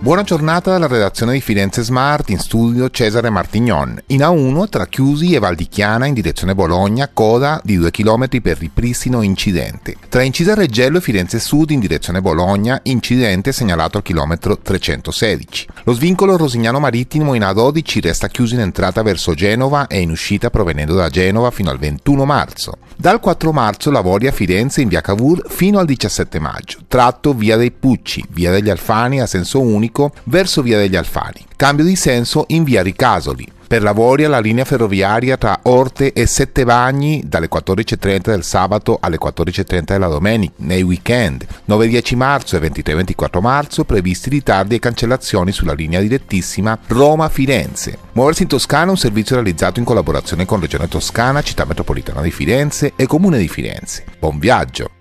Buona giornata dalla redazione di Firenze Smart, in studio Cesare Martignon. In A1 tra Chiusi e Valdichiana in direzione Bologna, coda di 2 km per ripristino incidente. Tra Incisa Reggello e Firenze Sud in direzione Bologna, incidente segnalato al chilometro 316. Lo svincolo Rosignano Marittimo in A12 resta chiuso in entrata verso Genova e in uscita provenendo da Genova fino al 21 marzo. Dal 4 marzo lavori a Firenze in via Cavour fino al 17 maggio, tratto via dei Pucci, via degli Alfani a senso unico Armonico verso via degli Alfani, cambio di senso in via Ricasoli. Per lavori alla linea ferroviaria tra Orte e Sette Bagni dalle 14.30 del sabato alle 14.30 della domenica, nei weekend 9-10 marzo e 23-24 marzo previsti ritardi e cancellazioni sulla linea direttissima Roma-Firenze. Muoversi in Toscana è un servizio realizzato in collaborazione con Regione Toscana, Città Metropolitana di Firenze e Comune di Firenze. Buon viaggio!